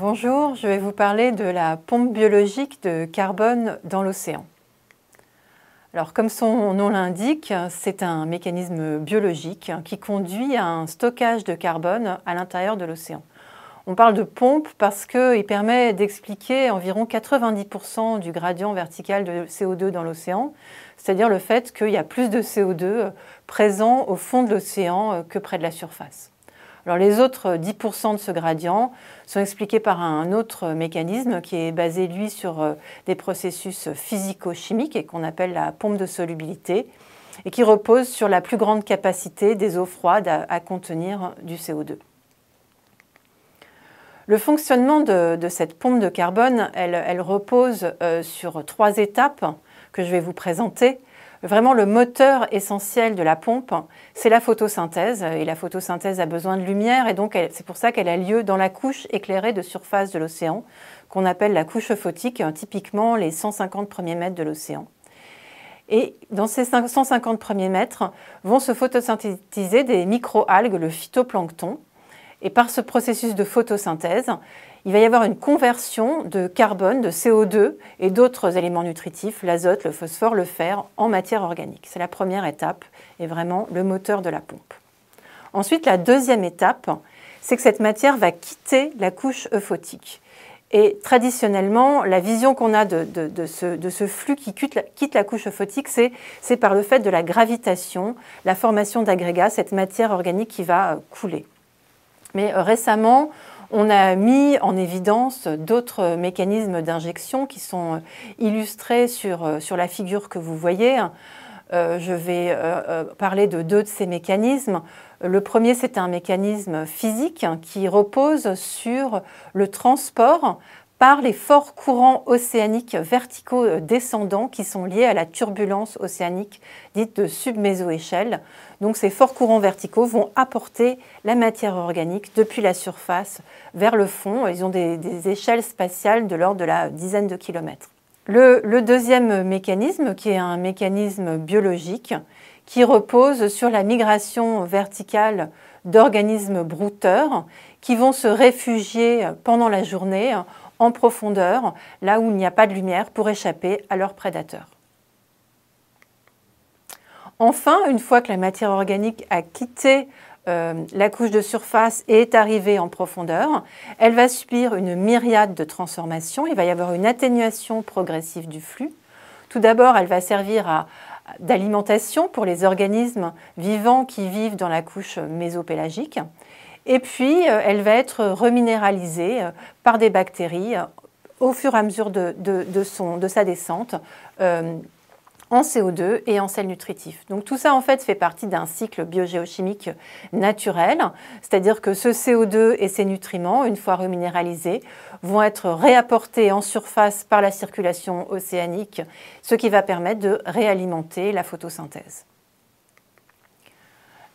Bonjour, je vais vous parler de la pompe biologique de carbone dans l'océan. Alors, comme son nom l'indique, c'est un mécanisme biologique qui conduit à un stockage de carbone à l'intérieur de l'océan. On parle de pompe parce qu'il permet d'expliquer environ 90% du gradient vertical de CO2 dans l'océan, c'est-à-dire le fait qu'il y a plus de CO2 présent au fond de l'océan que près de la surface. Alors les autres 10% euh, de ce gradient sont expliqués par un autre euh, mécanisme qui est basé, lui, sur euh, des processus physico-chimiques et qu'on appelle la pompe de solubilité et qui repose sur la plus grande capacité des eaux froides à, contenir du CO2. Le fonctionnement de, cette pompe de carbone, elle, repose sur trois étapes que je vais vous présenter vraiment le moteur essentiel de la pompe, c'est la photosynthèse. Et la photosynthèse a besoin de lumière, et donc c'est pour ça qu'elle a lieu dans la couche éclairée de surface de l'océan, qu'on appelle la couche photique, hein, typiquement les 150 premiers mètres de l'océan. Et dans ces 150 premiers mètres vont se photosynthétiser des microalgues, le phytoplancton. Et par ce processus de photosynthèse, il va y avoir une conversion de carbone, de CO2 et d'autres éléments nutritifs, l'azote, le phosphore, le fer, en matière organique. C'est la première étape et vraiment le moteur de la pompe. Ensuite, la deuxième étape, c'est que cette matière va quitter la couche euphotique. Et traditionnellement, la vision qu'on a de, ce, flux qui quitte la, couche euphotique, c'est par le fait de la gravitation, la formation d'agrégats, cette matière organique qui va euh, couler. Mais euh, récemment, on a mis en évidence d'autres mécanismes d'injection qui sont euh, illustrés sur, euh, sur la figure que vous voyez. Euh, je vais parler de deux de ces mécanismes. Le premier, c'est un mécanisme physique qui repose sur le transport par les forts courants océaniques verticaux euh, descendants qui sont liés à la turbulence océanique dite de submésoéchelle. Donc ces forts courants verticaux vont apporter la matière organique depuis la surface vers le fond. Ils ont des, échelles spatiales de l'ordre de la dizaine de kilomètres. Le, le deuxième mécanisme, qui est un mécanisme biologique, qui repose sur la migration verticale d'organismes brouteurs qui vont se réfugier pendant la journée en profondeur, là où il n'y a pas de lumière, pour échapper à leurs prédateurs. Enfin, une fois que la matière organique a quitté euh, la couche de surface et est arrivée en profondeur, elle va subir une myriade de transformations. Il va y avoir une atténuation progressive du flux. Tout d'abord, elle va servir d'alimentation pour les organismes vivants qui vivent dans la couche mésopélagique. Et puis, euh, elle va être reminéralisée euh, par des bactéries euh, au fur et à mesure de, son, de sa descente en CO2 et en sel nutritif. Donc tout ça en fait fait partie d'un cycle biogéochimique naturel, c'est-à-dire que ce CO2 et ses nutriments, une fois reminéralisés, vont être réapportés en surface par la circulation océanique, ce qui va permettre de réalimenter la photosynthèse.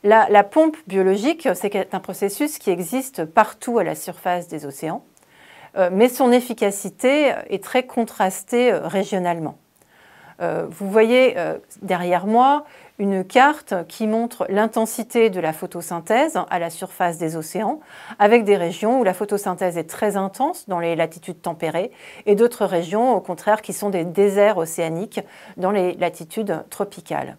La, pompe biologique, c'est un processus qui existe partout à la surface des océans, euh, mais son efficacité est très contrastée euh, régionalement. Euh, vous voyez derrière moi une carte qui montre l'intensité de la photosynthèse à la surface des océans, avec des régions où la photosynthèse est très intense dans les latitudes tempérées, et d'autres régions, au contraire, qui sont des déserts océaniques dans les latitudes tropicales.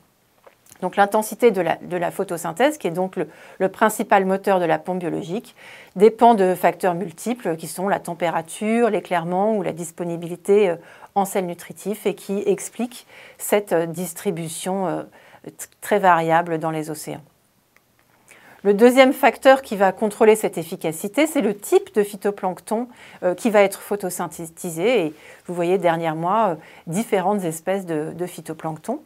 Donc l'intensité de la, photosynthèse, qui est donc le, principal moteur de la pompe biologique, dépend de facteurs multiples qui sont la température, l'éclairement ou la disponibilité euh, en sel nutritif et qui expliquent cette euh, distribution euh, très variable dans les océans. Le deuxième facteur qui va contrôler cette efficacité, c'est le type de phytoplancton qui va être photosynthétisé. Et vous voyez, dernièrement, différentes espèces de, de phytoplancton.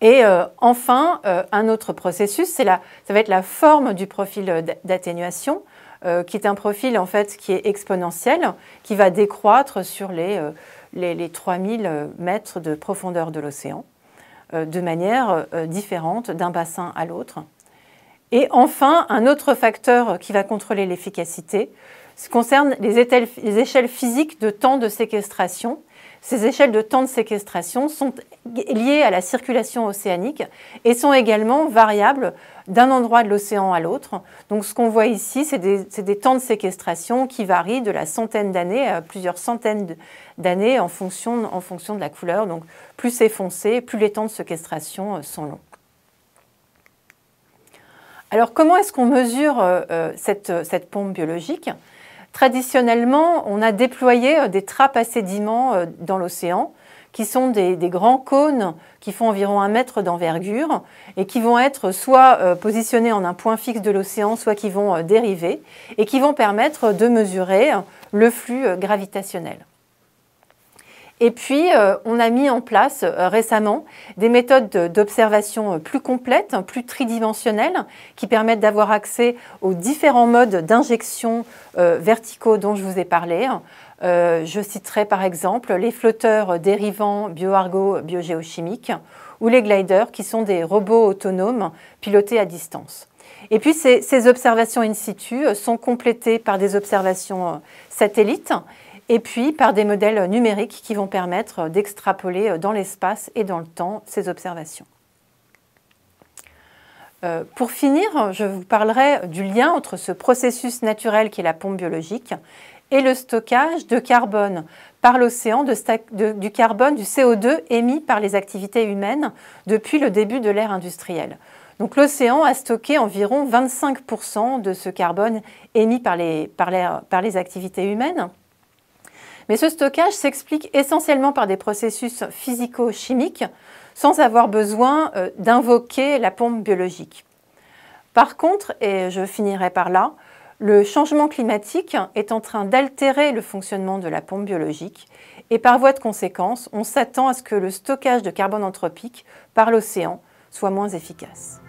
Et euh, enfin, euh, un autre processus, c'est la, ça va être la forme du profil d'atténuation, euh, qui est un profil en fait qui est exponentiel, qui va décroître sur les, 3000 mètres de profondeur de l'océan, de manière différente d'un bassin à l'autre. Et enfin, un autre facteur qui va contrôler l'efficacité, ce concerne les échelles physiques de temps de séquestration ces échelles de temps de séquestration sont liées à la circulation océanique et sont également variables d'un endroit de l'océan à l'autre. Donc ce qu'on voit ici, c'est des, temps de séquestration qui varient de la centaine d'années à plusieurs centaines d'années en fonction, de la couleur. Donc plus c'est foncé, plus les temps de séquestration euh, sont longs. Alors comment est-ce qu'on mesure euh, euh, cette pompe biologique Traditionnellement, on a déployé euh, des trappes à sédiments euh, dans l'océan, qui sont des, grands cônes qui font environ un mètre d'envergure et qui vont être soit euh, positionnés en un point fixe de l'océan, soit qui vont dériver et qui vont permettre de mesurer le flux gravitationnel. Et puis, euh, on a mis en place euh, récemment des méthodes d'observation euh, plus complètes, plus tridimensionnelles, qui permettent d'avoir accès aux différents modes d'injection verticaux dont je vous ai parlé. je citerai par exemple les flotteurs dérivants bioargo biogéochimiques ou les gliders qui sont des robots autonomes pilotés à distance. Et puis ces observations in situ sont complétées par des observations satellites et puis par des modèles numériques qui vont permettre d'extrapoler dans l'espace et dans le temps ces observations. Euh, pour finir, je vous parlerai du lien entre ce processus naturel qui est la pompe biologique et le stockage de carbone par l'océan, du carbone, du CO2 émis par les activités humaines depuis le début de l'ère industrielle. Donc l'océan a stocké environ 25% de ce carbone émis par les, par par les activités humaines. Mais ce stockage s'explique essentiellement par des processus physico-chimiques sans avoir besoin euh, d'invoquer la pompe biologique. Par contre, et je finirai par là, le changement climatique est en train d'altérer le fonctionnement de la pompe biologique et par voie de conséquence, on s'attend à ce que le stockage de carbone anthropique par l'océan soit moins efficace.